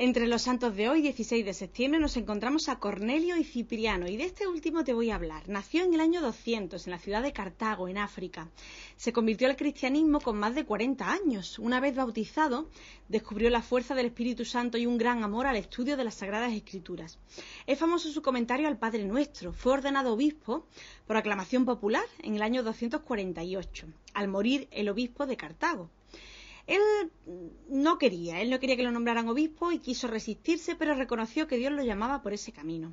Entre los santos de hoy, 16 de septiembre, nos encontramos a Cornelio y Cipriano, y de este último te voy a hablar. Nació en el año 200, en la ciudad de Cartago, en África. Se convirtió al cristianismo con más de 40 años. Una vez bautizado, descubrió la fuerza del Espíritu Santo y un gran amor al estudio de las Sagradas Escrituras. Es famoso su comentario al Padre Nuestro. Fue ordenado obispo por aclamación popular en el año 248, al morir el obispo de Cartago. Él no quería, él no quería que lo nombraran obispo y quiso resistirse, pero reconoció que Dios lo llamaba por ese camino.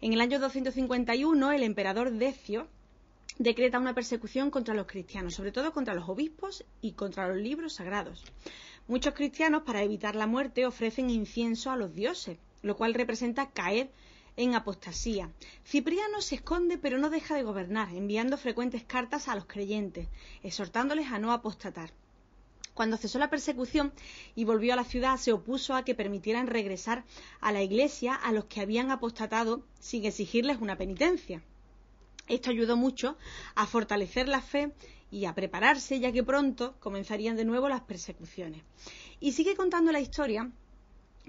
En el año 251, el emperador Decio decreta una persecución contra los cristianos, sobre todo contra los obispos y contra los libros sagrados. Muchos cristianos, para evitar la muerte, ofrecen incienso a los dioses, lo cual representa caer en apostasía. Cipriano se esconde pero no deja de gobernar, enviando frecuentes cartas a los creyentes, exhortándoles a no apostatar. Cuando cesó la persecución y volvió a la ciudad, se opuso a que permitieran regresar a la iglesia a los que habían apostatado sin exigirles una penitencia. Esto ayudó mucho a fortalecer la fe y a prepararse, ya que pronto comenzarían de nuevo las persecuciones. Y sigue contando la historia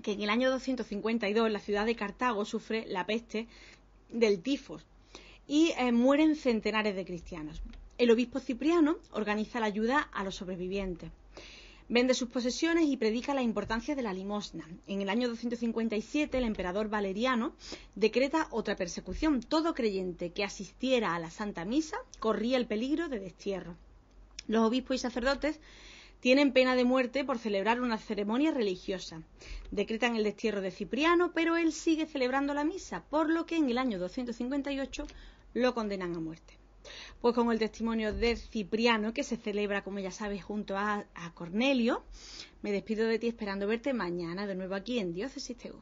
que en el año 252 la ciudad de Cartago sufre la peste del tifos y eh, mueren centenares de cristianos. El obispo Cipriano organiza la ayuda a los sobrevivientes Vende sus posesiones y predica la importancia de la limosna. En el año 257 el emperador Valeriano decreta otra persecución. Todo creyente que asistiera a la Santa Misa corría el peligro de destierro. Los obispos y sacerdotes tienen pena de muerte por celebrar una ceremonia religiosa. Decretan el destierro de Cipriano, pero él sigue celebrando la misa, por lo que en el año 258 lo condenan a muerte pues con el testimonio de Cipriano, que se celebra, como ya sabes, junto a, Cornelio. Me despido de ti esperando verte mañana de nuevo aquí en Diócesis TV.